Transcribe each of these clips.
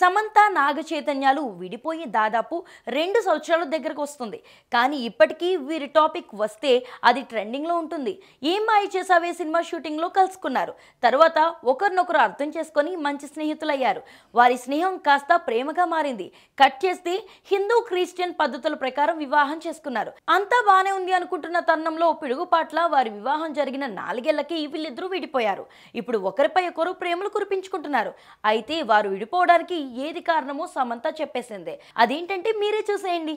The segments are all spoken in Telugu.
సమంత నాగచైతన్యాలు విడిపోయి దాదాపు రెండు సంవత్సరాల దగ్గరకు వస్తుంది కానీ ఇప్పటికీ వీరి టాపిక్ వస్తే అది ట్రెండింగ్లో ఉంటుంది ఏం మాయ చేసావే సినిమా షూటింగ్లో కలుసుకున్నారు తర్వాత ఒకరినొకరు అర్థం చేసుకొని మంచి స్నేహితులయ్యారు వారి స్నేహం కాస్త ప్రేమగా మారింది కట్ చేస్తే హిందూ క్రిస్టియన్ పద్ధతుల ప్రకారం వివాహం చేసుకున్నారు అంతా బాగానే ఉంది అనుకుంటున్న తరుణంలో పిడుగు పాట్ల వారి వివాహం జరిగిన నాలుగేళ్లకి వీళ్ళిద్దరూ విడిపోయారు ఇప్పుడు ఒకరిపై ఒకరు ప్రేమలు కురిపించుకుంటున్నారు అయితే వారు విడిపోవడానికి ఏది కారణమో సమంత చెప్పేసింది అదేంటంటే మీరే చూసేయండి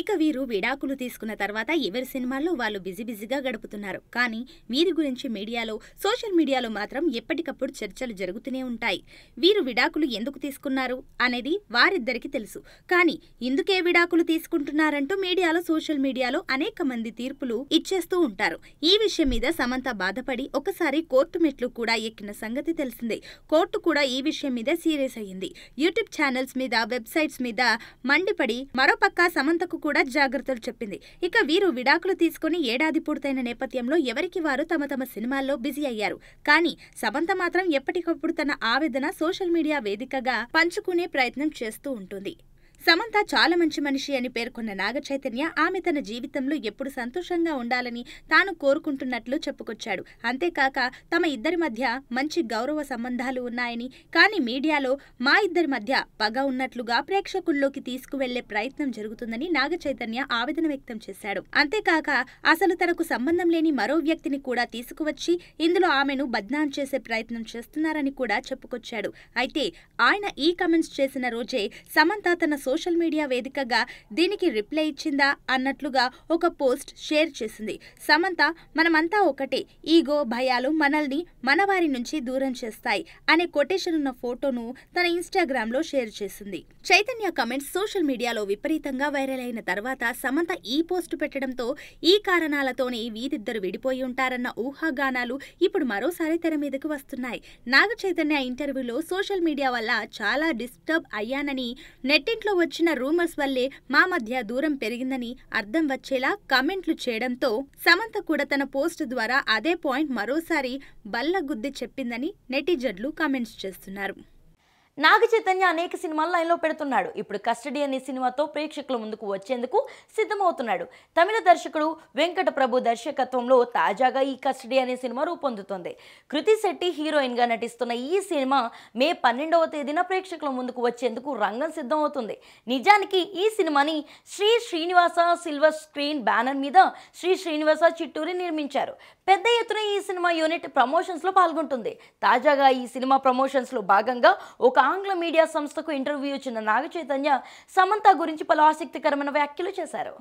ఇక వీరు విడాకులు తీసుకున్న తర్వాత ఎవరి సినిమాల్లో వాళ్ళు బిజీ బిజీగా గడుపుతున్నారు కానీ వీరి గురించి మీడియాలో సోషల్ మీడియాలో మాత్రం ఎప్పటికప్పుడు చర్చలు జరుగుతూనే ఉంటాయి వీరు విడాకులు ఎందుకు తీసుకున్నారు అనేది వారిద్దరికీ తెలుసు కానీ ఇందుకే విడాకులు తీసుకుంటున్నారంటూ మీడియాలో సోషల్ మీడియాలో అనేక మంది తీర్పులు ఇచ్చేస్తూ ఉంటారు ఈ విషయం మీద సమంత బాధపడి ఒకసారి కోర్టు మెట్లు కూడా ఎక్కిన సంగతి తెలిసిందే కోర్టు కూడా ఈ విషయం మీద సీరియస్ అయ్యింది యూట్యూబ్ ఛానల్స్ మీద వెబ్సైట్స్ మీద మండిపడి మరోపక్క సమంతకు కూడా జాగ్రత్తలు చెప్పింది ఇక వీరు విడాకులు తీసుకుని ఏడాది పూర్తయిన నేపథ్యంలో ఎవరికి వారు తమ తమ సినిమాల్లో బిజీ అయ్యారు కానీ సమంత మాత్రం ఎప్పటికప్పుడు తన ఆవేదన సోషల్ మీడియా వేదికగా పంచుకునే ప్రయత్నం చేస్తూ ఉంటుంది సమంత చాలా మంచి మనిషి అని పేర్కొన్న నాగ చైతన్య ఆమె తన జీవితంలో ఎప్పుడు సంతోషంగా ఉండాలని తాను కోరుకుంటున్నట్లు చెప్పుకొచ్చాడు అంతేకాక తమ ఇద్దరి మధ్య మంచి గౌరవ సంబంధాలు ఉన్నాయని కానీ మీడియాలో మా ఇద్దరి మధ్య పగ ఉన్నట్లుగా ప్రేక్షకుల్లోకి తీసుకువెళ్లే ప్రయత్నం జరుగుతుందని నాగ చైతన్య ఆవేదన వ్యక్తం చేశాడు అంతేకాక అసలు తనకు సంబంధం లేని మరో వ్యక్తిని కూడా తీసుకువచ్చి ఇందులో ఆమెను బద్నాం చేసే ప్రయత్నం చేస్తున్నారని కూడా చెప్పుకొచ్చాడు అయితే ఆయన ఈ కమెంట్స్ చేసిన రోజే సమంత తన సోషల్ మీడియా వేదికగా దీనికి రిప్లై ఇచ్చిందా అన్నట్లుగా ఒక పోస్ట్ షేర్ చేసింది సమంత మనమంతా ఒకటే ఈగో భయాలు మనల్ని మన వారి నుంచి దూరం చేస్తాయి అనే కొటేషన్ ఉన్న ఫోటోను తన ఇన్స్టాగ్రామ్లో షేర్ చేసింది చైతన్య కమెంట్స్ సోషల్ మీడియాలో విపరీతంగా వైరల్ అయిన తర్వాత సమంత ఈ పోస్ట్ పెట్టడంతో ఈ కారణాలతోనే వీరిద్దరు విడిపోయి ఉంటారన్న ఊహాగానాలు ఇప్పుడు మరోసారి తెర మీదకు వస్తున్నాయి నాగ చైతన్య ఇంటర్వ్యూలో సోషల్ మీడియా వల్ల చాలా డిస్టర్బ్ అయ్యానని నెట్టింట్లో వచ్చిన రూమర్స్ వల్లే మా మధ్య దూరం పెరిగిందని అర్థం వచ్చేలా కామెంట్లు చేయడంతో సమంత కూడా తన పోస్ట్ ద్వారా అదే పాయింట్ మరోసారి బల్లగుద్ది చెప్పిందని నెటిజన్లు కామెంట్స్ చేస్తున్నారు నాగ చైతన్య అనేక సినిమాలు లైన్లో పెడుతున్నాడు ఇప్పుడు కస్టడీ అనే సినిమాతో ప్రేక్షకుల ముందుకు వచ్చేందుకు సిద్ధమవుతున్నాడు తమిళ దర్శకుడు వెంకట ప్రభు దర్శకత్వంలో తాజాగా ఈ కస్టడీ అనే సినిమా రూపొందుతుంది కృతి శెట్టి హీరోయిన్గా నటిస్తున్న ఈ సినిమా మే పన్నెండవ తేదీన ప్రేక్షకుల ముందుకు వచ్చేందుకు రంగం సిద్ధమవుతుంది నిజానికి ఈ సినిమాని Shri Srinivasa silver screen banner మీద శ్రీ శ్రీనివాస చిట్టూరి నిర్మించారు పెద్ద ఎత్తున ఈ సినిమా యూనిట్ ప్రమోషన్స్లో పాల్గొంటుంది తాజాగా ఈ సినిమా ప్రమోషన్స్లో భాగంగా ఒక ఆంగ్ల మీడియా సంస్థకు ఇంటర్వ్యూ ఇచ్చిన నాగ చైతన్య సమంత గురించి పలు ఆసక్తికరమైన వ్యాఖ్యలు చేశారు